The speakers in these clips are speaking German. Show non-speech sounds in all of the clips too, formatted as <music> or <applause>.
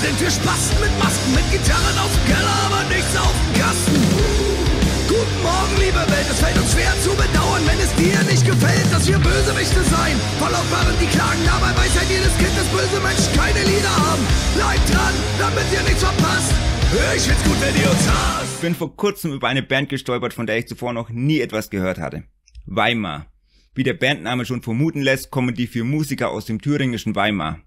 sind wir Spasten mit Masken, mit Gitarren aus dem Keller, aber nichts auf dem Kasten. Guten Morgen, liebe Welt, es fällt uns schwer zu bedauern, wenn es dir nicht gefällt, dass wir Bösewichte sein. Verlautbaren die Klagen, dabei weiß halt jedes Kind, dass böse Menschen keine Lieder haben. Bleibt dran, damit ihr nichts verpasst. Ich find's gut, wenn ihr uns hasst. Ich bin vor kurzem über eine Band gestolpert, von der ich zuvor noch nie etwas gehört hatte. Weimar. Wie der Bandname schon vermuten lässt, kommen die vier Musiker aus dem thüringischen Weimar.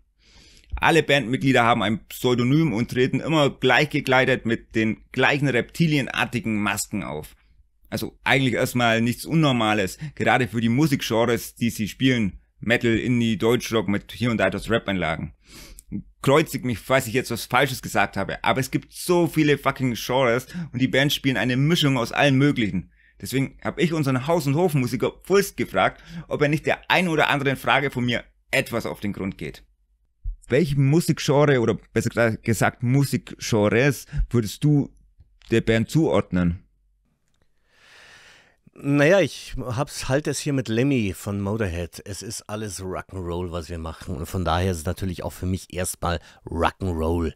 Alle Bandmitglieder haben ein Pseudonym und treten immer gleich gekleidet mit den gleichen reptilienartigen Masken auf. Also eigentlich erstmal nichts Unnormales, gerade für die Musikgenres, die sie spielen. Metal, Indie, Deutschrock mit hier und da etwas Rap-Einlagen. Kreuzig mich, falls ich jetzt was Falsches gesagt habe, aber es gibt so viele fucking Genres und die Bands spielen eine Mischung aus allen möglichen. Deswegen habe ich unseren Haus- und Hofmusiker Fulst gefragt, ob er nicht der ein oder anderen Frage von mir etwas auf den Grund geht welchem Musikgenre oder besser gesagt Musikgenres würdest du der Band zuordnen? Naja, ich hab's halt es hier mit Lemmy von Motorhead. Es ist alles Rock'n'Roll, was wir machen. Und von daher ist es natürlich auch für mich erstmal Rock'n'Roll.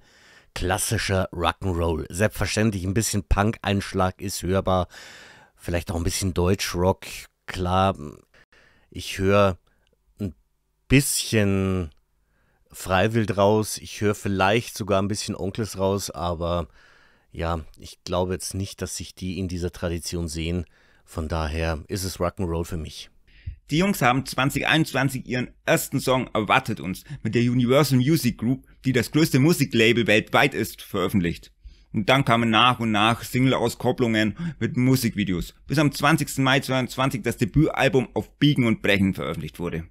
Klassischer Rock'n'Roll. Selbstverständlich ein bisschen Punk-Einschlag ist hörbar. Vielleicht auch ein bisschen Deutschrock. Klar, ich höre ein bisschen Freiwild raus, ich höre vielleicht sogar ein bisschen Onkels raus, aber ja, ich glaube jetzt nicht, dass sich die in dieser Tradition sehen. Von daher ist es Rock'n'Roll für mich. Die Jungs haben 2021 ihren ersten Song Erwartet uns mit der Universal Music Group, die das größte Musiklabel weltweit ist, veröffentlicht. Und dann kamen nach und nach Single-Auskopplungen mit Musikvideos, bis am 20. Mai 2022 das Debütalbum Auf Biegen und Brechen veröffentlicht wurde.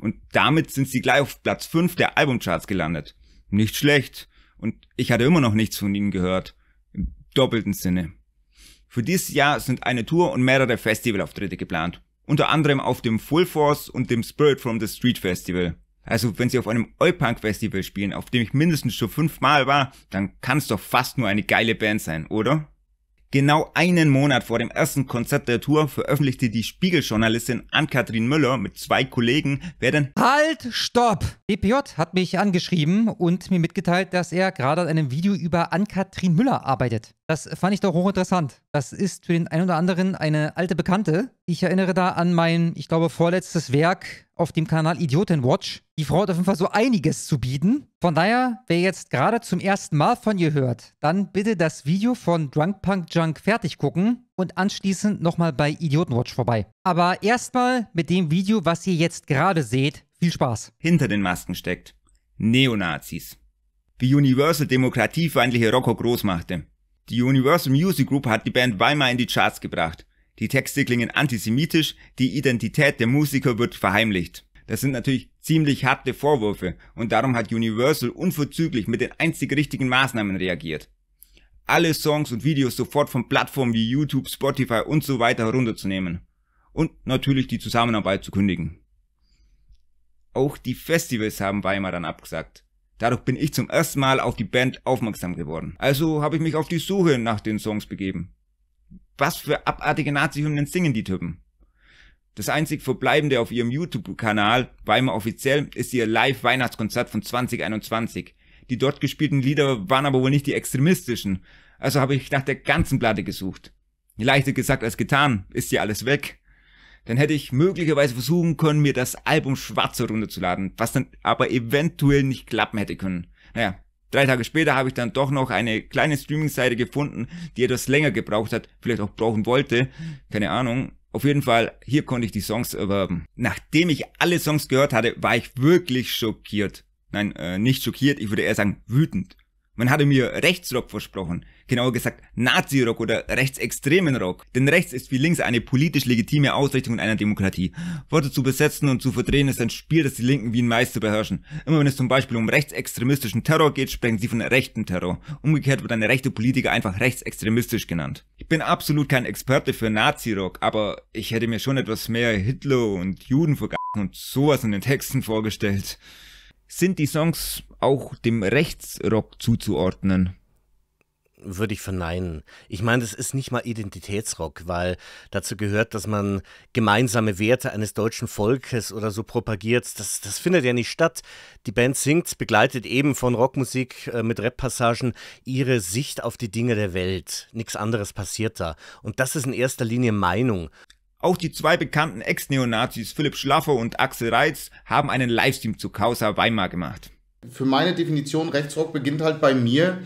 Und damit sind sie gleich auf Platz 5 der Albumcharts gelandet. Nicht schlecht. Und ich hatte immer noch nichts von ihnen gehört. Im doppelten Sinne. Für dieses Jahr sind eine Tour und mehrere Festivalauftritte geplant. Unter anderem auf dem Full Force und dem Spirit from the Street Festival. Also wenn sie auf einem Allpunk Festival spielen, auf dem ich mindestens schon fünfmal war, dann kann es doch fast nur eine geile Band sein, oder? Genau einen Monat vor dem ersten Konzert der Tour veröffentlichte die Spiegeljournalistin Ann-Kathrin Müller mit zwei Kollegen, wer denn... Halt, stopp! BPJ hat mich angeschrieben und mir mitgeteilt, dass er gerade an einem Video über Ann-Kathrin Müller arbeitet. Das fand ich doch hochinteressant. Das ist für den einen oder anderen eine alte Bekannte. Ich erinnere da an mein, ich glaube, vorletztes Werk auf dem Kanal Idiotenwatch. Die Frau hat auf jeden Fall so einiges zu bieten. Von daher, wer jetzt gerade zum ersten Mal von ihr hört, dann bitte das Video von Drunk Punk Junk fertig gucken und anschließend nochmal bei Idiotenwatch vorbei. Aber erstmal mit dem Video, was ihr jetzt gerade seht. Viel Spaß. Hinter den Masken steckt Neonazis. Wie Universal Demokratiefeindliche Rocco groß machte. Die Universal Music Group hat die Band Weimar in die Charts gebracht. Die Texte klingen antisemitisch, die Identität der Musiker wird verheimlicht. Das sind natürlich ziemlich harte Vorwürfe und darum hat Universal unverzüglich mit den einzig richtigen Maßnahmen reagiert. Alle Songs und Videos sofort von Plattformen wie YouTube, Spotify und so weiter herunterzunehmen. Und natürlich die Zusammenarbeit zu kündigen. Auch die Festivals haben Weimar dann abgesagt. Dadurch bin ich zum ersten Mal auf die Band aufmerksam geworden. Also habe ich mich auf die Suche nach den Songs begeben. Was für abartige Nazi-Hymnen singen die Typen? Das einzig verbleibende auf ihrem YouTube-Kanal, Weimar offiziell, ist ihr Live-Weihnachtskonzert von 2021. Die dort gespielten Lieder waren aber wohl nicht die extremistischen. Also habe ich nach der ganzen Platte gesucht. Leichter gesagt als getan, ist hier alles weg dann hätte ich möglicherweise versuchen können, mir das Album Schwarz herunterzuladen, was dann aber eventuell nicht klappen hätte können. Naja, drei Tage später habe ich dann doch noch eine kleine Streaming-Seite gefunden, die etwas länger gebraucht hat, vielleicht auch brauchen wollte, keine Ahnung. Auf jeden Fall, hier konnte ich die Songs erwerben. Nachdem ich alle Songs gehört hatte, war ich wirklich schockiert. Nein, äh, nicht schockiert, ich würde eher sagen wütend. Man hatte mir Rechtsrock versprochen, genauer gesagt Nazi-Rock oder rechtsextremen Rock. Denn rechts ist wie links eine politisch legitime Ausrichtung in einer Demokratie. Worte zu besetzen und zu verdrehen ist ein Spiel, das die Linken wie ein Meister beherrschen. Immer wenn es zum Beispiel um rechtsextremistischen Terror geht, sprechen sie von rechten Terror. Umgekehrt wird eine rechte Politiker einfach rechtsextremistisch genannt. Ich bin absolut kein Experte für Nazi-Rock, aber ich hätte mir schon etwas mehr Hitler und Juden vergangen und sowas in den Texten vorgestellt. Sind die Songs auch dem Rechtsrock zuzuordnen? würde ich verneinen. Ich meine, das ist nicht mal Identitätsrock, weil dazu gehört, dass man gemeinsame Werte eines deutschen Volkes oder so propagiert. Das, das findet ja nicht statt. Die Band singt, begleitet eben von Rockmusik äh, mit Rap-Passagen ihre Sicht auf die Dinge der Welt. Nichts anderes passiert da. Und das ist in erster Linie Meinung. Auch die zwei bekannten Ex-Neonazis Philipp Schlaffer und Axel Reitz haben einen Livestream zu Causa Weimar gemacht. Für meine Definition Rechtsrock beginnt halt bei mir,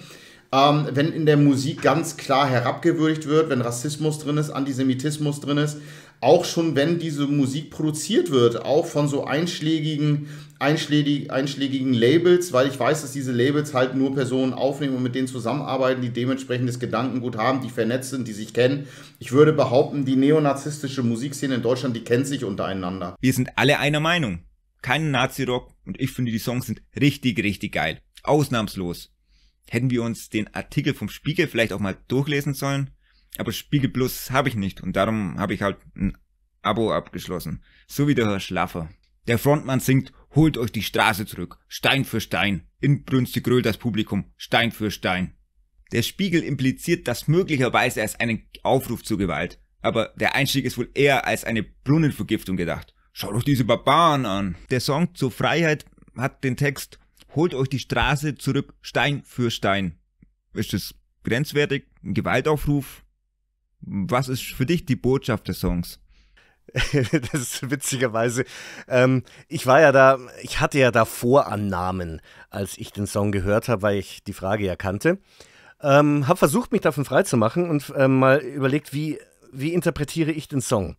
ähm, wenn in der Musik ganz klar herabgewürdigt wird, wenn Rassismus drin ist, Antisemitismus drin ist, auch schon wenn diese Musik produziert wird, auch von so einschlägigen, einschlägig, einschlägigen Labels, weil ich weiß, dass diese Labels halt nur Personen aufnehmen und mit denen zusammenarbeiten, die dementsprechendes Gedankengut haben, die vernetzt sind, die sich kennen. Ich würde behaupten, die neonazistische Musikszene in Deutschland, die kennt sich untereinander. Wir sind alle einer Meinung. Kein Nazi-Rock und ich finde, die Songs sind richtig, richtig geil. Ausnahmslos hätten wir uns den Artikel vom Spiegel vielleicht auch mal durchlesen sollen. Aber Spiegel Plus habe ich nicht und darum habe ich halt ein Abo abgeschlossen. So wie der Herr Schlaffer. Der Frontmann singt, holt euch die Straße zurück, Stein für Stein, inbrünstig grölt das Publikum, Stein für Stein. Der Spiegel impliziert das möglicherweise als einen Aufruf zur Gewalt, aber der Einstieg ist wohl eher als eine Brunnenvergiftung gedacht. Schau doch diese Barbaren an. Der Song zur Freiheit hat den Text holt euch die Straße zurück, Stein für Stein. Ist es grenzwertig? Ein Gewaltaufruf? Was ist für dich die Botschaft des Songs? <laughs> das ist witzigerweise. Ähm, ich war ja da, ich hatte ja da Vorannahmen, als ich den Song gehört habe, weil ich die Frage ja kannte. Ähm, habe versucht, mich davon freizumachen und ähm, mal überlegt, wie, wie interpretiere ich den Song.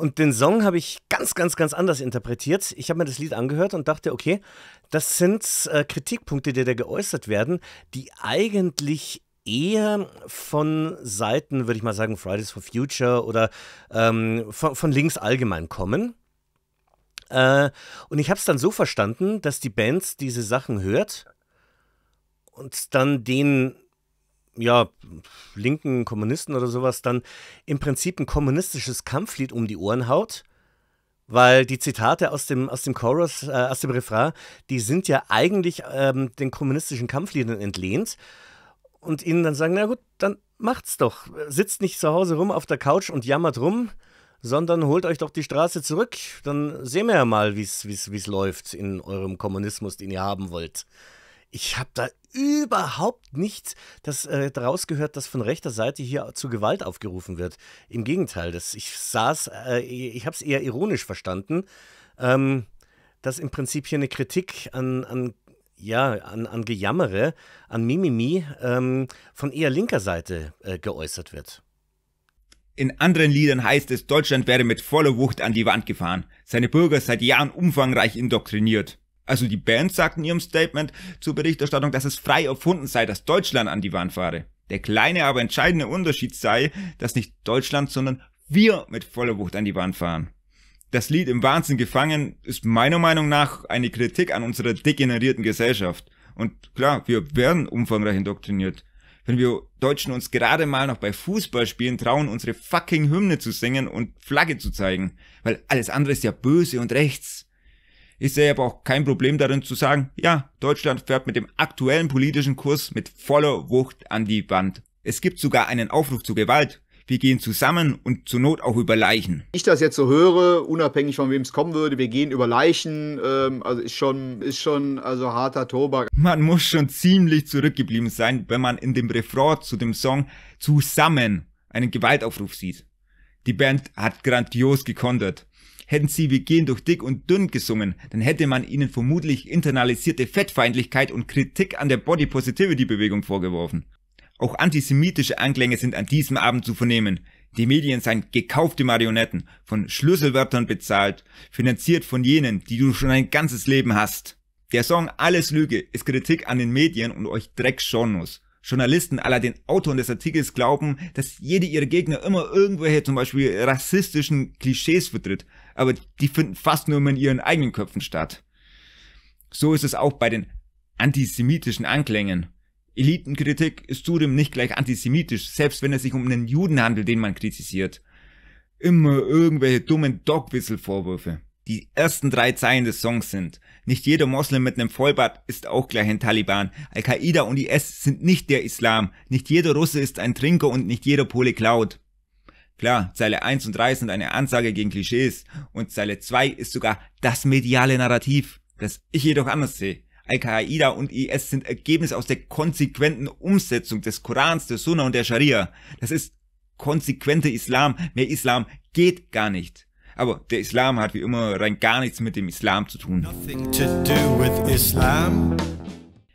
Und den Song habe ich ganz, ganz, ganz anders interpretiert. Ich habe mir das Lied angehört und dachte, okay, das sind äh, Kritikpunkte, die da geäußert werden, die eigentlich eher von Seiten, würde ich mal sagen, Fridays for Future oder ähm, von, von links allgemein kommen. Äh, und ich habe es dann so verstanden, dass die Band diese Sachen hört und dann den ja, linken Kommunisten oder sowas dann im Prinzip ein kommunistisches Kampflied um die Ohren haut, weil die Zitate aus dem, aus dem Chorus, äh, aus dem Refrain, die sind ja eigentlich ähm, den kommunistischen Kampfliedern entlehnt und ihnen dann sagen, na gut, dann macht's doch. Sitzt nicht zu Hause rum auf der Couch und jammert rum, sondern holt euch doch die Straße zurück. Dann sehen wir ja mal, wie es läuft in eurem Kommunismus, den ihr haben wollt. Ich habe da überhaupt nicht das, äh, daraus gehört, dass von rechter Seite hier zu Gewalt aufgerufen wird. Im Gegenteil, das, ich saß, äh, ich habe es eher ironisch verstanden, ähm, dass im Prinzip hier eine Kritik an, an ja, an, an Gejammere, an Mimimi ähm, von eher linker Seite äh, geäußert wird. In anderen Liedern heißt es, Deutschland werde mit voller Wucht an die Wand gefahren, seine Bürger seit Jahren umfangreich indoktriniert. Also die Band sagt in ihrem Statement zur Berichterstattung, dass es frei erfunden sei, dass Deutschland an die Wand fahre. Der kleine, aber entscheidende Unterschied sei, dass nicht Deutschland, sondern wir mit voller Wucht an die Wand fahren. Das Lied im Wahnsinn gefangen ist meiner Meinung nach eine Kritik an unserer degenerierten Gesellschaft. Und klar, wir werden umfangreich indoktriniert. Wenn wir Deutschen uns gerade mal noch bei Fußballspielen trauen, unsere fucking Hymne zu singen und Flagge zu zeigen. Weil alles andere ist ja böse und rechts. Ich sehe aber auch kein Problem darin zu sagen, ja, Deutschland fährt mit dem aktuellen politischen Kurs mit voller Wucht an die Wand. Es gibt sogar einen Aufruf zur Gewalt. Wir gehen zusammen und zur Not auch über Leichen. Ich das jetzt so höre, unabhängig von wem es kommen würde, wir gehen über Leichen, ähm, also ist schon, ist schon, also harter Tobak. Man muss schon ziemlich zurückgeblieben sein, wenn man in dem Refrain zu dem Song zusammen einen Gewaltaufruf sieht. Die Band hat grandios gekontert. Hätten sie Wir gehen durch dick und dünn gesungen, dann hätte man ihnen vermutlich internalisierte Fettfeindlichkeit und Kritik an der Body Positivity Bewegung vorgeworfen. Auch antisemitische Anklänge sind an diesem Abend zu vernehmen. Die Medien seien gekaufte Marionetten, von Schlüsselwörtern bezahlt, finanziert von jenen, die du schon ein ganzes Leben hast. Der Song Alles Lüge ist Kritik an den Medien und euch Drecksjournos. Journalisten aller den Autoren des Artikels glauben, dass jede ihrer Gegner immer irgendwelche zum Beispiel rassistischen Klischees vertritt, aber die finden fast nur immer in ihren eigenen Köpfen statt. So ist es auch bei den antisemitischen Anklängen. Elitenkritik ist zudem nicht gleich antisemitisch, selbst wenn es sich um einen Juden handelt, den man kritisiert. Immer irgendwelche dummen Dogwisselvorwürfe. vorwürfe die ersten drei Zeilen des Songs sind. Nicht jeder Moslem mit einem Vollbart ist auch gleich ein Taliban. Al-Qaida und IS sind nicht der Islam. Nicht jeder Russe ist ein Trinker und nicht jeder Pole klaut. Klar, Zeile 1 und 3 sind eine Ansage gegen Klischees und Zeile 2 ist sogar das mediale Narrativ, das ich jedoch anders sehe. Al-Qaida und IS sind Ergebnis aus der konsequenten Umsetzung des Korans, der Sunna und der Scharia. Das ist konsequenter Islam. Mehr Islam geht gar nicht. Aber der Islam hat wie immer rein gar nichts mit dem Islam zu tun. Islam.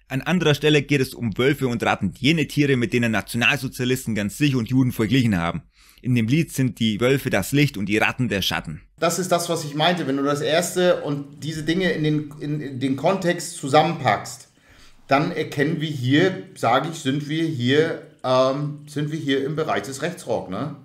An anderer Stelle geht es um Wölfe und Ratten, jene Tiere, mit denen Nationalsozialisten ganz sich und Juden verglichen haben. In dem Lied sind die Wölfe das Licht und die Ratten der Schatten. Das ist das, was ich meinte. Wenn du das erste und diese Dinge in den, in, in den Kontext zusammenpackst, dann erkennen wir hier, sage ich, sind wir hier, ähm, sind wir hier im Bereich des Rechtsrock, ne?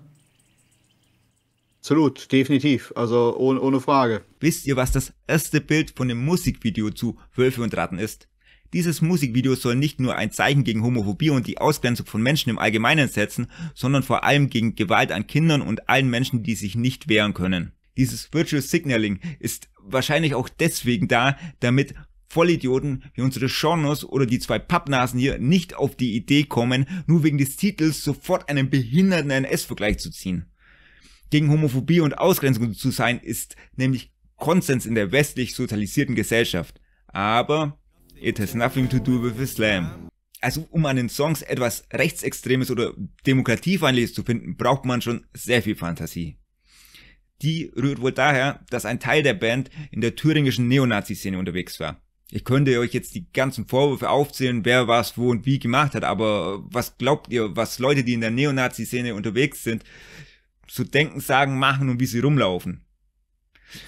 Absolut, definitiv. Also ohne, ohne Frage. Wisst ihr, was das erste Bild von dem Musikvideo zu Wölfe und Ratten ist? Dieses Musikvideo soll nicht nur ein Zeichen gegen Homophobie und die Ausgrenzung von Menschen im Allgemeinen setzen, sondern vor allem gegen Gewalt an Kindern und allen Menschen, die sich nicht wehren können. Dieses Virtual Signaling ist wahrscheinlich auch deswegen da, damit Vollidioten wie unsere Schornos oder die zwei Pappnasen hier nicht auf die Idee kommen, nur wegen des Titels sofort einen behinderten NS-Vergleich zu ziehen. Gegen Homophobie und Ausgrenzung zu sein, ist nämlich Konsens in der westlich sozialisierten Gesellschaft. Aber it has nothing to do with Islam. Also um an den Songs etwas Rechtsextremes oder Demokratiefeindliches zu finden, braucht man schon sehr viel Fantasie. Die rührt wohl daher, dass ein Teil der Band in der thüringischen Neonazi-Szene unterwegs war. Ich könnte euch jetzt die ganzen Vorwürfe aufzählen, wer was wo und wie gemacht hat, aber was glaubt ihr, was Leute, die in der Neonazi-Szene unterwegs sind, zu denken, sagen, machen und wie sie rumlaufen.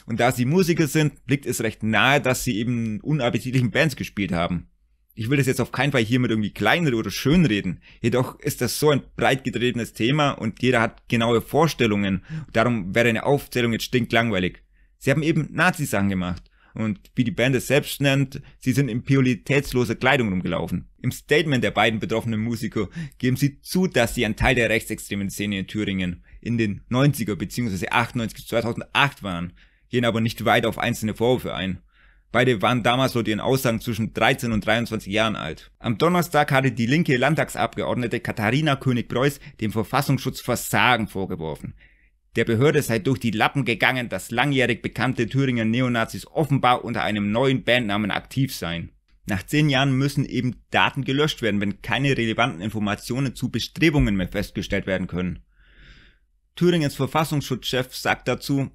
Und da sie Musiker sind, liegt es recht nahe, dass sie eben unappetitlichen Bands gespielt haben. Ich will das jetzt auf keinen Fall hiermit irgendwie kleinreden oder schönreden. Jedoch ist das so ein breit getretenes Thema und jeder hat genaue Vorstellungen. Darum wäre eine Aufzählung jetzt stinklangweilig. Sie haben eben Nazi-Sachen gemacht. Und wie die Band es selbst nennt, sie sind in prioritätsloser Kleidung rumgelaufen. Im Statement der beiden betroffenen Musiker geben sie zu, dass sie ein Teil der rechtsextremen Szene in Thüringen, in den 90er bzw. 98 bis 2008 waren, gehen aber nicht weit auf einzelne Vorwürfe ein. Beide waren damals laut ihren Aussagen zwischen 13 und 23 Jahren alt. Am Donnerstag hatte die linke Landtagsabgeordnete Katharina König-Preuß dem Verfassungsschutz Versagen vorgeworfen. Der Behörde sei durch die Lappen gegangen, dass langjährig bekannte Thüringer Neonazis offenbar unter einem neuen Bandnamen aktiv seien. Nach zehn Jahren müssen eben Daten gelöscht werden, wenn keine relevanten Informationen zu Bestrebungen mehr festgestellt werden können. Thüringens Verfassungsschutzchef sagt dazu,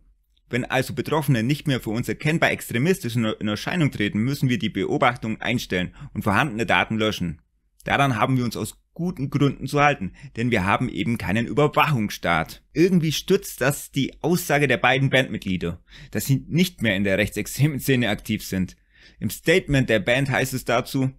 wenn also Betroffene nicht mehr für uns erkennbar extremistisch in Erscheinung treten, müssen wir die Beobachtung einstellen und vorhandene Daten löschen. Daran haben wir uns aus guten Gründen zu halten, denn wir haben eben keinen Überwachungsstaat. Irgendwie stützt das die Aussage der beiden Bandmitglieder, dass sie nicht mehr in der rechtsextremen Szene aktiv sind. Im Statement der Band heißt es dazu,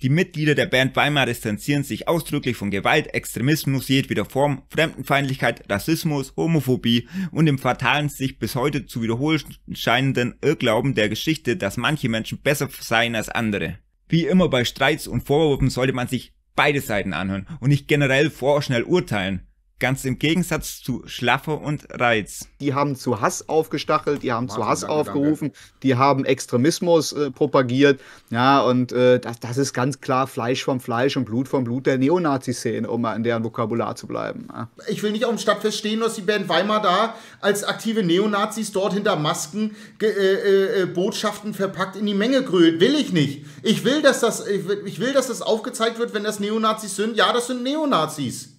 die Mitglieder der Band Weimar distanzieren sich ausdrücklich von Gewalt, Extremismus jedweder Form, Fremdenfeindlichkeit, Rassismus, Homophobie und dem fatalen sich bis heute zu wiederholen scheinenden Irrglauben der Geschichte, dass manche Menschen besser seien als andere. Wie immer bei Streits und Vorwürfen sollte man sich beide Seiten anhören und nicht generell vorschnell urteilen. Ganz im Gegensatz zu Schlaffe und Reiz. Die haben zu Hass aufgestachelt, die haben Martin, zu Hass danke, aufgerufen, danke. die haben Extremismus äh, propagiert. Ja, und äh, das, das ist ganz klar Fleisch vom Fleisch und Blut vom Blut der Neonazi-Szene, um mal in deren Vokabular zu bleiben. Ja. Ich will nicht auf dem Stadtfest stehen, dass die Band Weimar da als aktive Neonazis dort hinter Masken äh, äh, äh, Botschaften verpackt in die Menge grölt. Will ich nicht. Ich will, dass das, ich will, dass das aufgezeigt wird, wenn das Neonazis sind. Ja, das sind Neonazis.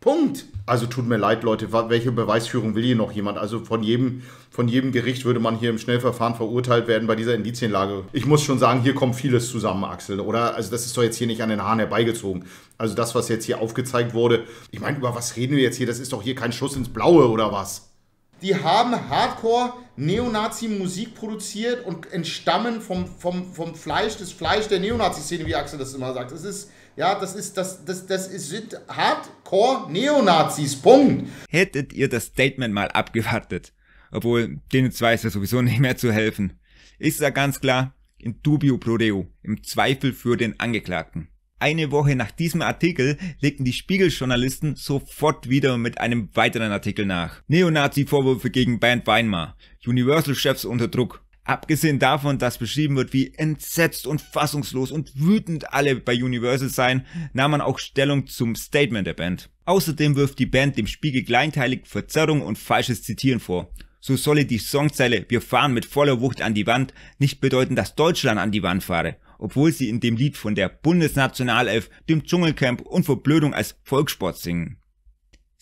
Punkt. Also tut mir leid, Leute, welche Beweisführung will hier noch jemand? Also von jedem, von jedem Gericht würde man hier im Schnellverfahren verurteilt werden bei dieser Indizienlage. Ich muss schon sagen, hier kommt vieles zusammen, Axel, oder? Also das ist doch jetzt hier nicht an den Haaren herbeigezogen. Also das, was jetzt hier aufgezeigt wurde, ich meine, über was reden wir jetzt hier? Das ist doch hier kein Schuss ins Blaue oder was? die haben Hardcore Neonazi-Musik produziert und entstammen vom, vom, vom Fleisch, des Fleisch der Neonazi-Szene, wie Axel das immer sagt. Es ist, ja, das ist, das, das, das ist, sind Hardcore-Neonazis. Punkt. Hättet ihr das Statement mal abgewartet. Obwohl, denen zwei ist ja sowieso nicht mehr zu helfen. Ich sag ganz klar, in dubio pro reo, im Zweifel für den Angeklagten. Eine Woche nach diesem Artikel legten die Spiegeljournalisten sofort wieder mit einem weiteren Artikel nach. Neonazi-Vorwürfe gegen Band Weinmar, Universal-Chefs unter Druck, Abgesehen davon, dass beschrieben wird, wie entsetzt und fassungslos und wütend alle bei Universal seien, nahm man auch Stellung zum Statement der Band. Außerdem wirft die Band dem Spiegel kleinteilig Verzerrung und falsches Zitieren vor. So solle die Songzeile Wir fahren mit voller Wucht an die Wand nicht bedeuten, dass Deutschland an die Wand fahre, obwohl sie in dem Lied von der Bundesnationalelf, dem Dschungelcamp und Verblödung als Volkssport singen.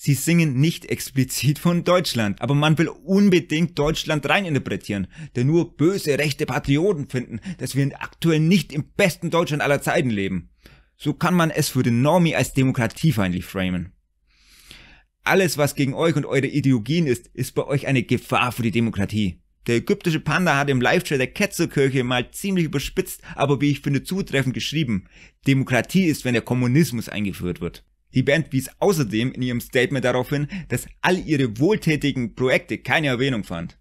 Sie singen nicht explizit von Deutschland, aber man will unbedingt Deutschland reininterpretieren, denn nur böse rechte Patrioten finden, dass wir aktuell nicht im besten Deutschland aller Zeiten leben. So kann man es für den Normie als demokratiefeindlich framen. Alles, was gegen euch und eure Ideologien ist, ist bei euch eine Gefahr für die Demokratie. Der ägyptische Panda hat im Live-Chat der Ketzerkirche mal ziemlich überspitzt, aber wie ich finde zutreffend geschrieben, Demokratie ist, wenn der Kommunismus eingeführt wird. Die Band wies außerdem in ihrem Statement darauf hin, dass all ihre wohltätigen Projekte keine Erwähnung fand.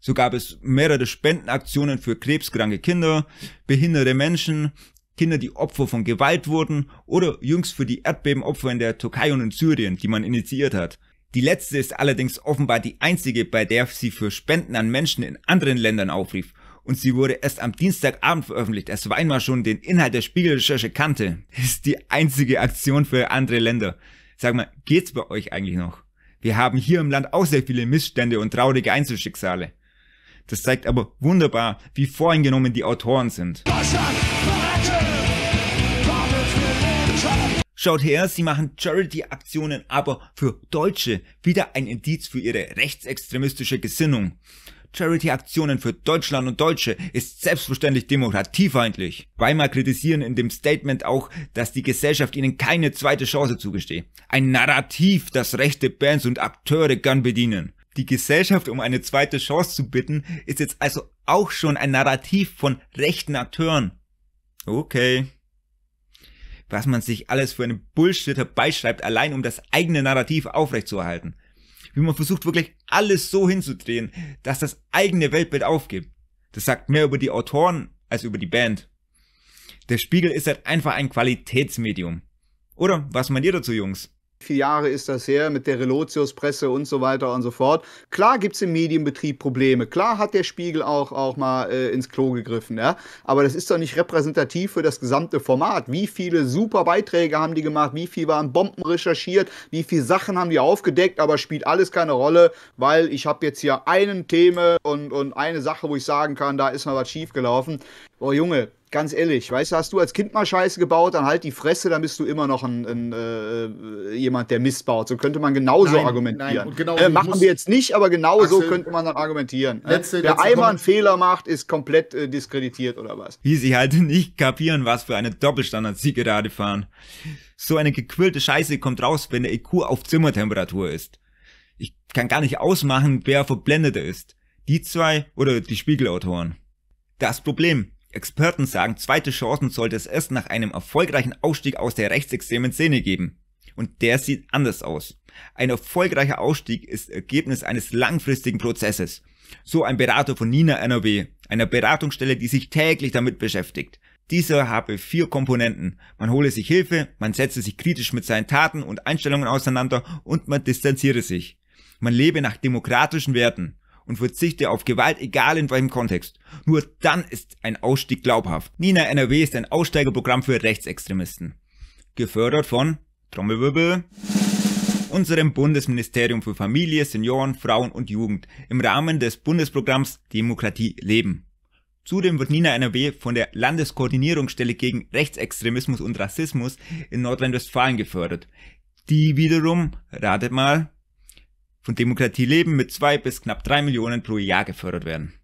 So gab es mehrere Spendenaktionen für krebskranke Kinder, behinderte Menschen, Kinder, die Opfer von Gewalt wurden oder jüngst für die Erdbebenopfer in der Türkei und in Syrien, die man initiiert hat. Die letzte ist allerdings offenbar die einzige, bei der sie für Spenden an Menschen in anderen Ländern aufrief, und sie wurde erst am Dienstagabend veröffentlicht, als Weimar schon den Inhalt der Spiegelrecherche kannte. ist die einzige Aktion für andere Länder. Sag mal, geht's bei euch eigentlich noch? Wir haben hier im Land auch sehr viele Missstände und traurige Einzelschicksale. Das zeigt aber wunderbar, wie voreingenommen die Autoren sind. Schaut her, sie machen Charity-Aktionen, aber für Deutsche wieder ein Indiz für ihre rechtsextremistische Gesinnung. Charity-Aktionen für Deutschland und Deutsche ist selbstverständlich demokratiefeindlich. Weimar kritisieren in dem Statement auch, dass die Gesellschaft ihnen keine zweite Chance zugestehe. Ein Narrativ, das rechte Bands und Akteure gern bedienen. Die Gesellschaft um eine zweite Chance zu bitten, ist jetzt also auch schon ein Narrativ von rechten Akteuren. Okay. Was man sich alles für einen Bullshit herbeischreibt, allein um das eigene Narrativ aufrechtzuerhalten. Wie man versucht wirklich alles so hinzudrehen, dass das eigene Weltbild aufgibt. Das sagt mehr über die Autoren als über die Band. Der Spiegel ist halt einfach ein Qualitätsmedium. Oder was meint ihr dazu, Jungs? viele Jahre ist das her mit der Relotius-Presse und so weiter und so fort. Klar gibt es im Medienbetrieb Probleme. Klar hat der Spiegel auch, auch mal äh, ins Klo gegriffen. Ja? Aber das ist doch nicht repräsentativ für das gesamte Format. Wie viele super Beiträge haben die gemacht? Wie viel waren Bomben recherchiert? Wie viele Sachen haben die aufgedeckt? Aber spielt alles keine Rolle, weil ich habe jetzt hier einen Thema und, und eine Sache, wo ich sagen kann, da ist mal was schiefgelaufen. Boah, Junge, ganz ehrlich, weißt du, hast du als Kind mal Scheiße gebaut, dann halt die Fresse, dann bist du immer noch ein, ein äh, jemand, der Mist baut. So könnte man genauso nein, argumentieren. Nein, und genau, äh, machen wir jetzt nicht, aber genau so könnte man dann argumentieren. Ne? Letzte, Wer letzte einmal einen Fehler macht, ist komplett äh, diskreditiert oder was. Wie sie halt <laughs> nicht kapieren, was für eine Doppelstandard sie gerade fahren. So eine gequillte Scheiße kommt raus, wenn der EQ auf Zimmertemperatur ist. Ich kann gar nicht ausmachen, wer verblendeter ist. Die zwei oder die Spiegelautoren. Das Problem, Experten sagen, zweite Chancen sollte es erst nach einem erfolgreichen Ausstieg aus der rechtsextremen Szene geben. Und der sieht anders aus. Ein erfolgreicher Ausstieg ist Ergebnis eines langfristigen Prozesses. So ein Berater von Nina NRW, einer Beratungsstelle, die sich täglich damit beschäftigt. Dieser habe vier Komponenten. Man hole sich Hilfe, man setze sich kritisch mit seinen Taten und Einstellungen auseinander und man distanziere sich. Man lebe nach demokratischen Werten und verzichte auf Gewalt, egal in welchem Kontext. Nur dann ist ein Ausstieg glaubhaft. Nina NRW ist ein Aussteigerprogramm für Rechtsextremisten. Gefördert von Trommelwirbel unserem Bundesministerium für Familie, Senioren, Frauen und Jugend im Rahmen des Bundesprogramms Demokratie leben. Zudem wird Nina NRW von der Landeskoordinierungsstelle gegen Rechtsextremismus und Rassismus in Nordrhein-Westfalen gefördert. Die wiederum, ratet mal, von Demokratie leben mit zwei bis knapp drei Millionen pro Jahr gefördert werden.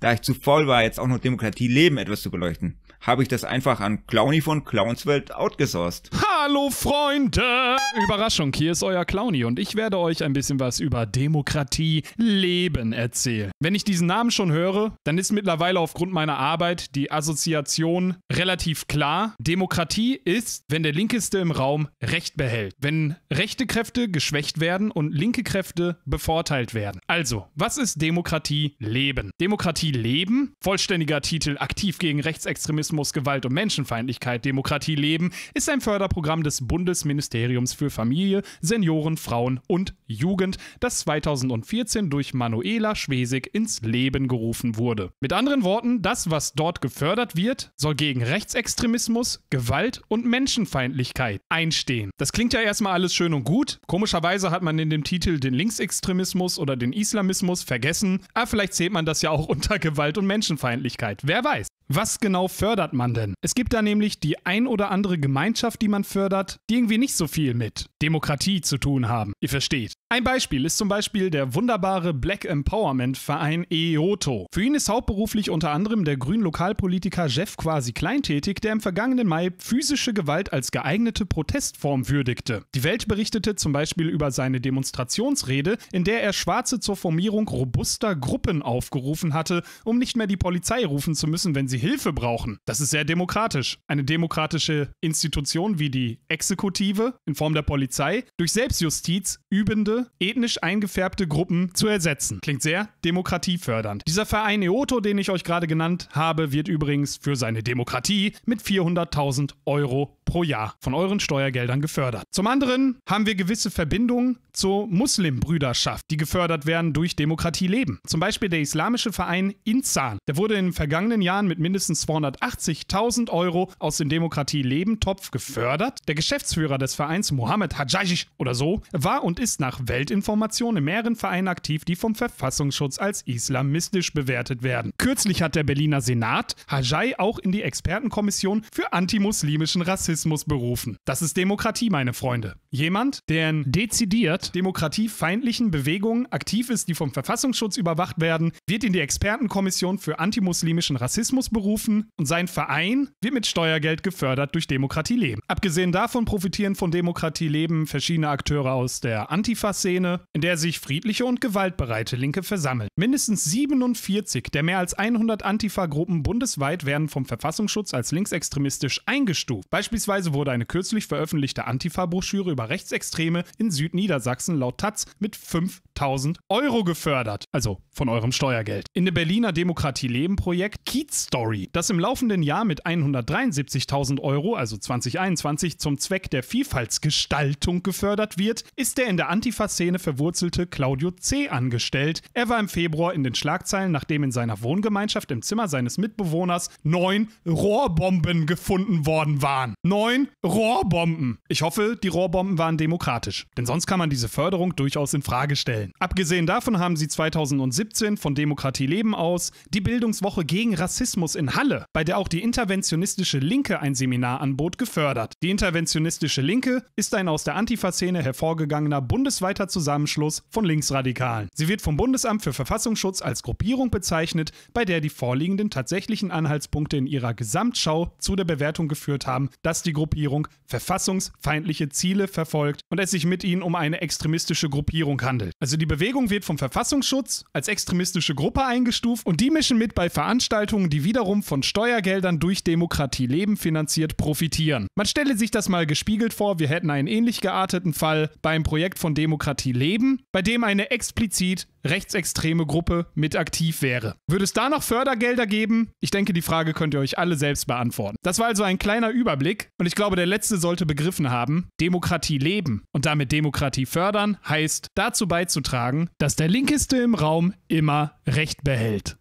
Da ich zu voll war, jetzt auch noch Demokratie leben etwas zu beleuchten, habe ich das einfach an Clowny von Clownswelt outgesourced. Hallo Freunde! Überraschung, hier ist euer Clowny und ich werde euch ein bisschen was über Demokratie leben erzählen. Wenn ich diesen Namen schon höre, dann ist mittlerweile aufgrund meiner Arbeit die Assoziation relativ klar. Demokratie ist, wenn der Linkeste im Raum Recht behält. Wenn rechte Kräfte geschwächt werden und linke Kräfte bevorteilt werden. Also, was ist Demokratie leben? Demokratie Demokratie leben, vollständiger Titel Aktiv gegen Rechtsextremismus, Gewalt und Menschenfeindlichkeit, Demokratie leben, ist ein Förderprogramm des Bundesministeriums für Familie, Senioren, Frauen und Jugend, das 2014 durch Manuela Schwesig ins Leben gerufen wurde. Mit anderen Worten, das, was dort gefördert wird, soll gegen Rechtsextremismus, Gewalt und Menschenfeindlichkeit einstehen. Das klingt ja erstmal alles schön und gut. Komischerweise hat man in dem Titel den Linksextremismus oder den Islamismus vergessen. Aber ah, vielleicht zählt man das ja auch unter Gewalt und Menschenfeindlichkeit. Wer weiß. Was genau fördert man denn? Es gibt da nämlich die ein oder andere Gemeinschaft, die man fördert, die irgendwie nicht so viel mit Demokratie zu tun haben. Ihr versteht. Ein Beispiel ist zum Beispiel der wunderbare Black Empowerment Verein EOTO. Für ihn ist hauptberuflich unter anderem der grüne lokalpolitiker Jeff quasi kleintätig, der im vergangenen Mai physische Gewalt als geeignete Protestform würdigte. Die Welt berichtete zum Beispiel über seine Demonstrationsrede, in der er Schwarze zur Formierung robuster Gruppen aufgerufen hatte, um nicht mehr die Polizei rufen zu müssen, wenn sie sie Hilfe brauchen. Das ist sehr demokratisch. Eine demokratische Institution wie die Exekutive in Form der Polizei durch Selbstjustiz übende, ethnisch eingefärbte Gruppen zu ersetzen. Klingt sehr demokratiefördernd. Dieser Verein Eoto, den ich euch gerade genannt habe, wird übrigens für seine Demokratie mit 400.000 Euro pro Jahr von euren Steuergeldern gefördert. Zum anderen haben wir gewisse Verbindungen so Muslimbrüderschaft, die gefördert werden durch Demokratie leben. Zum Beispiel der islamische Verein Inzan. Der wurde in den vergangenen Jahren mit mindestens 280.000 Euro aus dem Demokratie leben Topf gefördert. Der Geschäftsführer des Vereins Mohammed Hajajic oder so war und ist nach Weltinformation in mehreren Vereinen aktiv, die vom Verfassungsschutz als islamistisch bewertet werden. Kürzlich hat der Berliner Senat Hajai auch in die Expertenkommission für antimuslimischen Rassismus berufen. Das ist Demokratie, meine Freunde. Jemand, der dezidiert demokratiefeindlichen Bewegungen aktiv ist, die vom Verfassungsschutz überwacht werden, wird in die Expertenkommission für antimuslimischen Rassismus berufen und sein Verein wird mit Steuergeld gefördert durch Demokratie Leben. Abgesehen davon profitieren von Demokratie Leben verschiedene Akteure aus der Antifa-Szene, in der sich friedliche und gewaltbereite Linke versammeln. Mindestens 47 der mehr als 100 Antifa-Gruppen bundesweit werden vom Verfassungsschutz als linksextremistisch eingestuft. Beispielsweise wurde eine kürzlich veröffentlichte Antifa-Broschüre über Rechtsextreme in Südniedersachsen Sachsen laut Taz mit 5000 Euro gefördert. Also von eurem Steuergeld. In dem Berliner Demokratie Leben Projekt Kiez Story, das im laufenden Jahr mit 173.000 Euro, also 2021, zum Zweck der Vielfaltsgestaltung gefördert wird, ist der in der Antifa-Szene verwurzelte Claudio C. angestellt. Er war im Februar in den Schlagzeilen, nachdem in seiner Wohngemeinschaft im Zimmer seines Mitbewohners neun Rohrbomben gefunden worden waren. Neun Rohrbomben. Ich hoffe, die Rohrbomben waren demokratisch. Denn sonst kann man diese diese Förderung durchaus in Frage stellen. Abgesehen davon haben sie 2017 von Demokratie Leben aus die Bildungswoche gegen Rassismus in Halle, bei der auch die interventionistische Linke ein Seminar anbot, gefördert. Die interventionistische Linke ist ein aus der Antifa-Szene hervorgegangener bundesweiter Zusammenschluss von Linksradikalen. Sie wird vom Bundesamt für Verfassungsschutz als Gruppierung bezeichnet, bei der die vorliegenden tatsächlichen Anhaltspunkte in ihrer Gesamtschau zu der Bewertung geführt haben, dass die Gruppierung verfassungsfeindliche Ziele verfolgt und es sich mit ihnen um eine Ex extremistische Gruppierung handelt. Also die Bewegung wird vom Verfassungsschutz als extremistische Gruppe eingestuft und die mischen mit bei Veranstaltungen, die wiederum von Steuergeldern durch Demokratie leben finanziert profitieren. Man stelle sich das mal gespiegelt vor, wir hätten einen ähnlich gearteten Fall beim Projekt von Demokratie leben, bei dem eine explizit rechtsextreme Gruppe mit aktiv wäre. Würde es da noch Fördergelder geben? Ich denke, die Frage könnt ihr euch alle selbst beantworten. Das war also ein kleiner Überblick und ich glaube, der letzte sollte begriffen haben, Demokratie leben und damit Demokratie fördern fördern heißt, dazu beizutragen, dass der Linkeste im Raum immer Recht behält.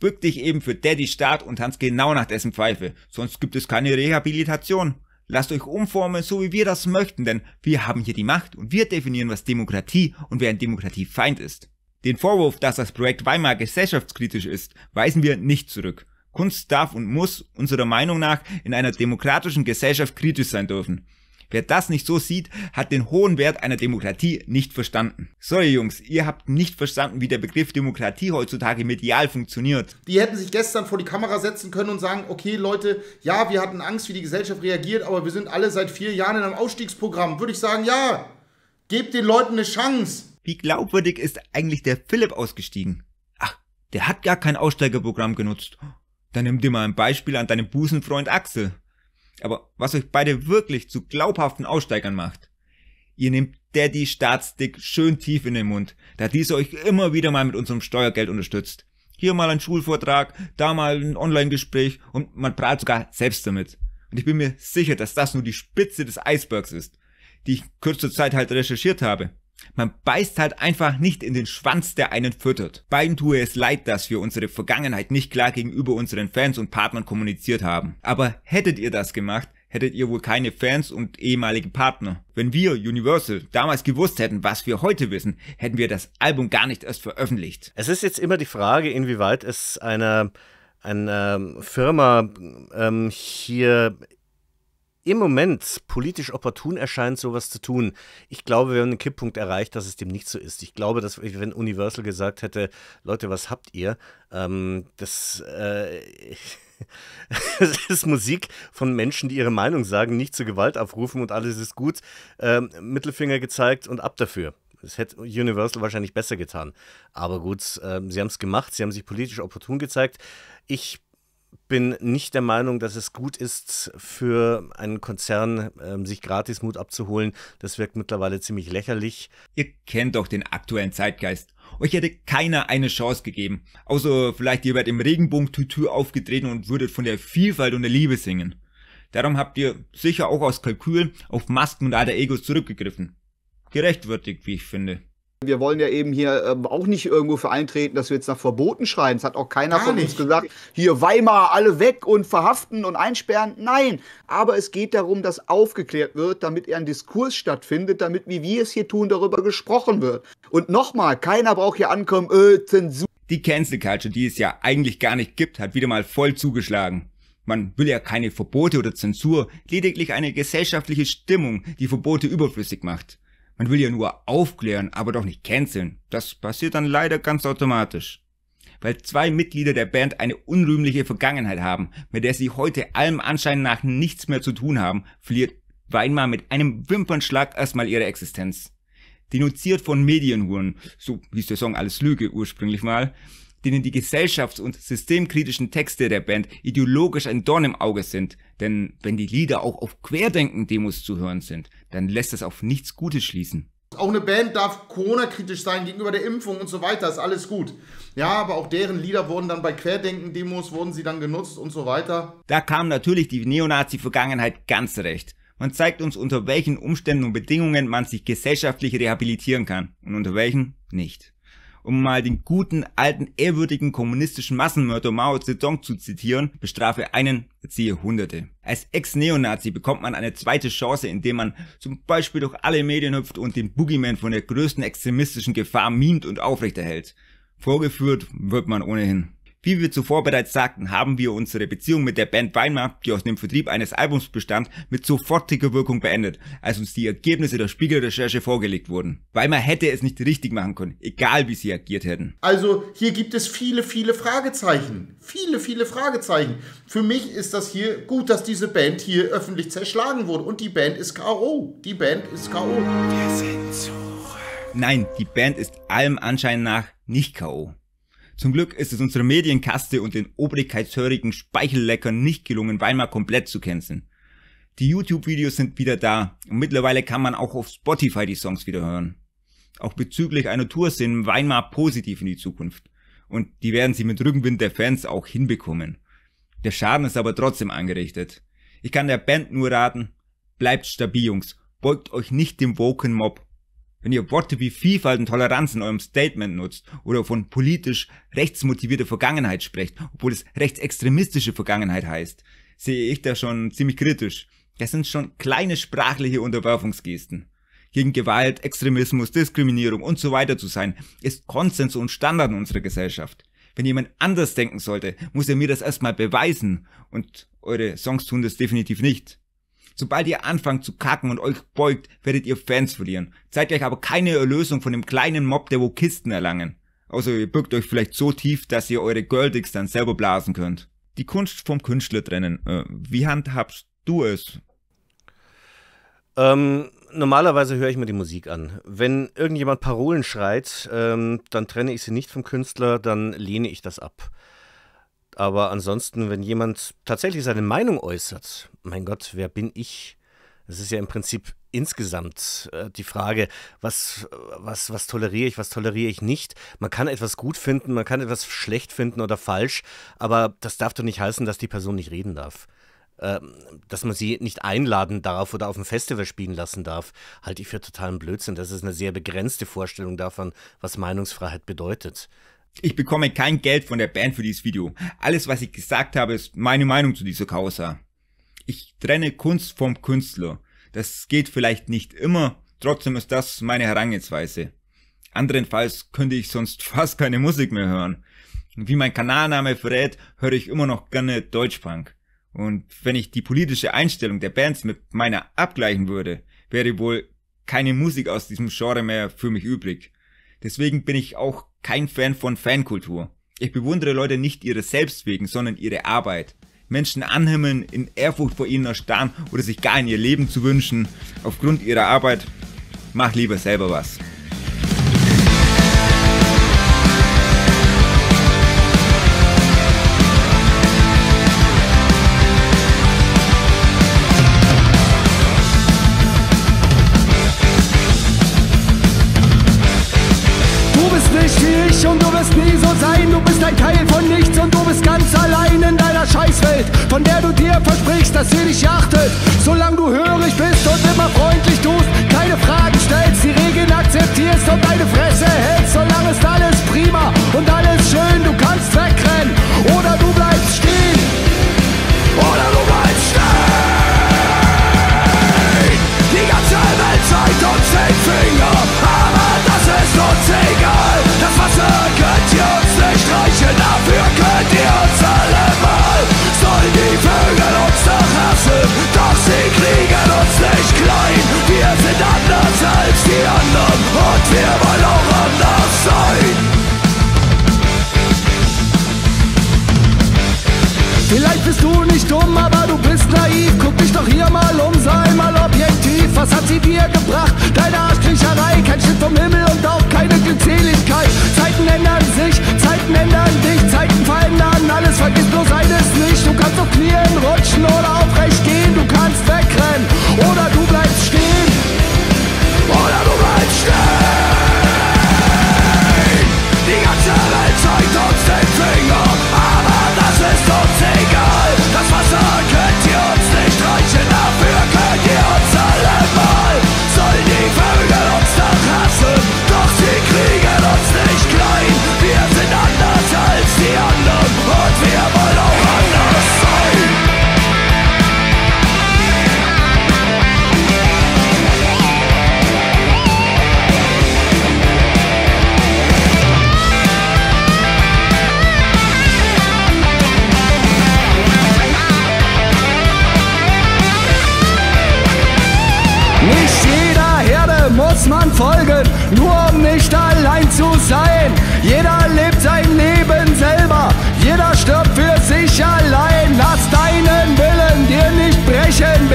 Bück dich eben für Daddy Staat und tanz genau nach dessen Pfeife, sonst gibt es keine Rehabilitation. Lasst euch umformen, so wie wir das möchten, denn wir haben hier die Macht und wir definieren, was Demokratie und wer ein Demokratiefeind ist. Den Vorwurf, dass das Projekt Weimar gesellschaftskritisch ist, weisen wir nicht zurück. Kunst darf und muss unserer Meinung nach in einer demokratischen Gesellschaft kritisch sein dürfen. Wer das nicht so sieht, hat den hohen Wert einer Demokratie nicht verstanden. Sorry Jungs, ihr habt nicht verstanden, wie der Begriff Demokratie heutzutage medial funktioniert. Die hätten sich gestern vor die Kamera setzen können und sagen, okay Leute, ja, wir hatten Angst, wie die Gesellschaft reagiert, aber wir sind alle seit vier Jahren in einem Ausstiegsprogramm. Würde ich sagen, ja, gebt den Leuten eine Chance. Wie glaubwürdig ist eigentlich der Philipp ausgestiegen? Ach, der hat gar kein Aussteigerprogramm genutzt. Dann nimm dir mal ein Beispiel an deinem Busenfreund Axel. Aber was euch beide wirklich zu glaubhaften Aussteigern macht, ihr nehmt Daddy Staatsdick schön tief in den Mund, da dieser euch immer wieder mal mit unserem Steuergeld unterstützt. Hier mal ein Schulvortrag, da mal ein Online-Gespräch und man prahlt sogar selbst damit. Und ich bin mir sicher, dass das nur die Spitze des Eisbergs ist, die ich in kürzer Zeit halt recherchiert habe. Man beißt halt einfach nicht in den Schwanz, der einen füttert. Beiden tue es leid, dass wir unsere Vergangenheit nicht klar gegenüber unseren Fans und Partnern kommuniziert haben. Aber hättet ihr das gemacht, hättet ihr wohl keine Fans und ehemalige Partner. Wenn wir, Universal, damals gewusst hätten, was wir heute wissen, hätten wir das Album gar nicht erst veröffentlicht. Es ist jetzt immer die Frage, inwieweit es einer eine Firma ähm, hier im Moment politisch opportun erscheint, sowas zu tun. Ich glaube, wir haben einen Kipppunkt erreicht, dass es dem nicht so ist. Ich glaube, dass wenn Universal gesagt hätte, Leute, was habt ihr? Ähm, das, äh, <laughs> das ist Musik von Menschen, die ihre Meinung sagen, nicht zur Gewalt aufrufen und alles ist gut. Ähm, Mittelfinger gezeigt und ab dafür. Das hätte Universal wahrscheinlich besser getan. Aber gut, äh, sie haben es gemacht, sie haben sich politisch opportun gezeigt. Ich bin nicht der Meinung, dass es gut ist, für einen Konzern ähm, sich gratis Mut abzuholen. Das wirkt mittlerweile ziemlich lächerlich. Ihr kennt doch den aktuellen Zeitgeist. Euch hätte keiner eine Chance gegeben. Außer vielleicht ihr werdet im Regenbogen-Tutu aufgetreten und würdet von der Vielfalt und der Liebe singen. Darum habt ihr sicher auch aus Kalkül auf Masken und alter Egos zurückgegriffen. Gerechtwürdig, wie ich finde. Wir wollen ja eben hier ähm, auch nicht irgendwo für eintreten, dass wir jetzt nach Verboten schreien. Es hat auch keiner Gar von nicht. uns gesagt, hier Weimar alle weg und verhaften und einsperren. Nein, aber es geht darum, dass aufgeklärt wird, damit ein Diskurs stattfindet, damit, wie wir es hier tun, darüber gesprochen wird. Und nochmal, keiner braucht hier ankommen, äh, Zensur. Die Cancel Culture, die es ja eigentlich gar nicht gibt, hat wieder mal voll zugeschlagen. Man will ja keine Verbote oder Zensur, lediglich eine gesellschaftliche Stimmung, die Verbote überflüssig macht. Man will ja nur aufklären, aber doch nicht canceln. Das passiert dann leider ganz automatisch. Weil zwei Mitglieder der Band eine unrühmliche Vergangenheit haben, mit der sie heute allem Anschein nach nichts mehr zu tun haben, verliert Weinmar mit einem Wimpernschlag erstmal ihre Existenz. Denunziert von Medienhuren, so hieß der Song Alles Lüge ursprünglich mal, denen die gesellschafts- und systemkritischen Texte der Band ideologisch ein Dorn im Auge sind. Denn wenn die Lieder auch auf Querdenken-Demos zu hören sind, dann lässt das auf nichts Gutes schließen. Auch eine Band darf Corona-kritisch sein gegenüber der Impfung und so weiter, ist alles gut. Ja, aber auch deren Lieder wurden dann bei Querdenken-Demos, wurden sie dann genutzt und so weiter. Da kam natürlich die Neonazi-Vergangenheit ganz recht. Man zeigt uns, unter welchen Umständen und Bedingungen man sich gesellschaftlich rehabilitieren kann und unter welchen nicht um mal den guten, alten, ehrwürdigen kommunistischen Massenmörder Mao Zedong zu zitieren, bestrafe einen, ziehe Hunderte. Als Ex-Neonazi bekommt man eine zweite Chance, indem man zum Beispiel durch alle Medien hüpft und den Boogeyman von der größten extremistischen Gefahr mimt und aufrechterhält. Vorgeführt wird man ohnehin. Wie wir zuvor bereits sagten, haben wir unsere Beziehung mit der Band Weimar, die aus dem Vertrieb eines Albums bestand, mit sofortiger Wirkung beendet, als uns die Ergebnisse der Spiegelrecherche vorgelegt wurden. Weimar hätte es nicht richtig machen können, egal wie sie agiert hätten. Also hier gibt es viele, viele Fragezeichen. Viele, viele Fragezeichen. Für mich ist das hier gut, dass diese Band hier öffentlich zerschlagen wurde. Und die Band ist K.O. Die Band ist K.O. Nein, die Band ist allem Anschein nach nicht K.O. Zum Glück ist es unserer Medienkaste und den obrigkeitshörigen Speichelleckern nicht gelungen, Weimar komplett zu canceln. Die YouTube-Videos sind wieder da und mittlerweile kann man auch auf Spotify die Songs wieder hören. Auch bezüglich einer Tour sind Weimar positiv in die Zukunft. Und die werden sie mit Rückenwind der Fans auch hinbekommen. Der Schaden ist aber trotzdem angerichtet. Ich kann der Band nur raten, bleibt stabil, Jungs. Beugt euch nicht dem Woken Mob wenn ihr Worte wie Vielfalt und Toleranz in eurem Statement nutzt oder von politisch rechtsmotivierter Vergangenheit sprecht, obwohl es rechtsextremistische Vergangenheit heißt, sehe ich da schon ziemlich kritisch. Das sind schon kleine sprachliche Unterwerfungsgesten. Gegen Gewalt, Extremismus, Diskriminierung und so weiter zu sein, ist Konsens und Standard in unserer Gesellschaft. Wenn jemand anders denken sollte, muss er mir das erstmal beweisen und eure Songs tun das definitiv nicht. Sobald ihr anfangt zu kacken und euch beugt, werdet ihr Fans verlieren. Zeigt euch aber keine Erlösung von dem kleinen Mob der Wokisten erlangen. Außer also ihr bückt euch vielleicht so tief, dass ihr eure Girldicks dann selber blasen könnt. Die Kunst vom Künstler trennen. Äh, wie handhabst du es? Ähm, normalerweise höre ich mir die Musik an. Wenn irgendjemand Parolen schreit, ähm, dann trenne ich sie nicht vom Künstler, dann lehne ich das ab. Aber ansonsten, wenn jemand tatsächlich seine Meinung äußert mein Gott, wer bin ich? Es ist ja im Prinzip insgesamt äh, die Frage, was, was, was toleriere ich, was toleriere ich nicht. Man kann etwas gut finden, man kann etwas schlecht finden oder falsch, aber das darf doch nicht heißen, dass die Person nicht reden darf. Ähm, dass man sie nicht einladen darf oder auf dem Festival spielen lassen darf, halte ich für totalen Blödsinn. Das ist eine sehr begrenzte Vorstellung davon, was Meinungsfreiheit bedeutet. Ich bekomme kein Geld von der Band für dieses Video. Alles, was ich gesagt habe, ist meine Meinung zu dieser Causa ich trenne Kunst vom Künstler. Das geht vielleicht nicht immer, trotzdem ist das meine Herangehensweise. Anderenfalls könnte ich sonst <laughs> fast keine Musik mehr hören. Wie mein Kanalname verrät, höre ich immer noch gerne Deutschpunk. Und wenn ich die politische Einstellung der Bands mit meiner abgleichen würde, wäre wohl keine Musik aus diesem Genre mehr für mich übrig. Deswegen bin ich auch kein Fan von Fankultur. Ich bewundere Leute nicht ihre Selbst wegen, sondern ihre Arbeit. Menschen anhimmeln, in Ehrfurcht vor ihnen erstarren oder sich gar in ihr Leben zu wünschen aufgrund ihrer Arbeit. Mach lieber selber was.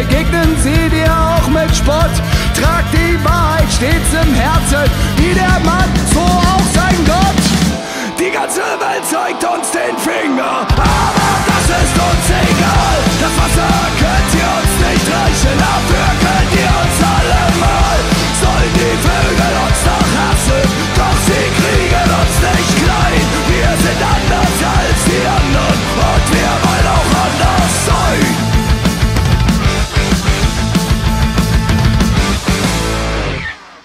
begegnen sie dir auch mit Spott. Trag die Wahrheit stets im Herzen, wie der Mann, so auch sein Gott. Die ganze Welt zeigt uns den Finger, aber das ist uns egal. Das Wasser könnt ihr uns nicht reichen, dafür